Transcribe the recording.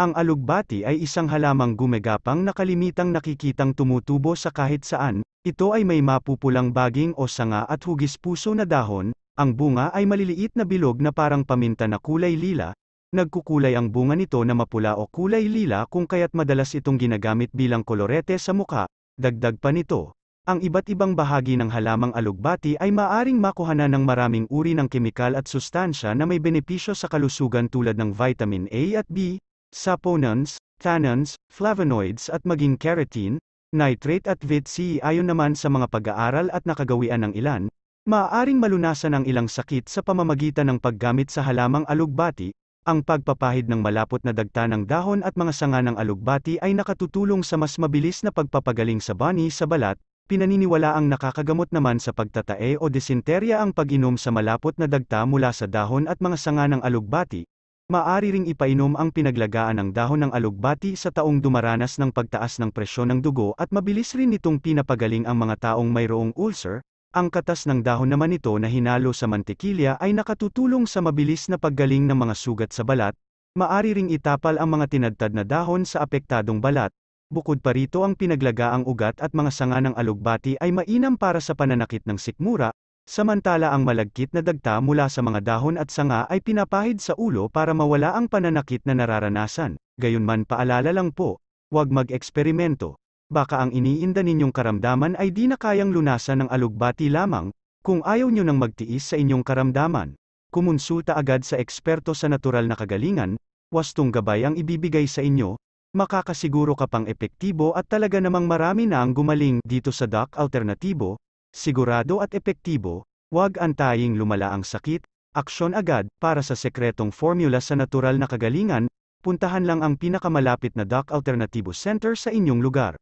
Ang alugbati ay isang halamang gumegapang na kalimitang nakikitang tumutubo sa kahit saan, ito ay may mapupulang baging o sanga at hugis puso na dahon, ang bunga ay maliliit na bilog na parang paminta na kulay lila, Nagkukulay ang bunga nito na mapula o kulay lila kung kaya't madalas itong ginagamit bilang kolorete sa mukha, dagdag pa nito. Ang iba't ibang bahagi ng halamang alugbati ay maaring makuhanan ng maraming uri ng kemikal at sustansya na may benepisyo sa kalusugan tulad ng vitamin A at B, saponins, tannins, flavonoids at maging keratin, nitrate at VIT-C ayon naman sa mga pag-aaral at nakagawian ng ilan, maaaring malunasan ang ilang sakit sa pamamagitan ng paggamit sa halamang alugbati, ang pagpapahid ng malapot na dagta ng dahon at mga sanga ng alugbati ay nakatutulong sa mas mabilis na pagpapagaling sa bani sa balat, pinaniniwala ang nakakagamot naman sa pagtatae o disenterya ang pag-inom sa malapot na dagta mula sa dahon at mga sanga ng alugbati, Maari ring ipainom ang pinaglagaan ng dahon ng alugbati sa taong dumaranas ng pagtaas ng presyon ng dugo at mabilis rin nitong pinapagaling ang mga taong mayroong ulcer, ang katas ng dahon naman nito na hinalo sa mantikilya ay nakatutulong sa mabilis na paggaling ng mga sugat sa balat, maari ring itapal ang mga tinadtad na dahon sa apektadong balat, bukod pa rito ang pinaglagaang ugat at mga sanga ng alugbati ay mainam para sa pananakit ng sikmura, Samantala ang malagkit na dagta mula sa mga dahon at sanga ay pinapahid sa ulo para mawala ang pananakit na nararanasan. Gayunman paalala lang po, huwag mag-eksperimento. Baka ang iniinda ninyong karamdaman ay di na kayang lunasan ng alugbati lamang, kung ayaw nyo nang magtiis sa inyong karamdaman. Kumunsulta agad sa eksperto sa natural na kagalingan, wastong gabay ang ibibigay sa inyo, makakasiguro ka pang epektibo at talaga namang marami na ang gumaling dito sa DOC Alternatibo, sigurado at epektibo, huwag antaying lumala ang sakit, aksyon agad, para sa sekretong formula sa natural na kagalingan, puntahan lang ang pinakamalapit na DOC Alternativo Center sa inyong lugar.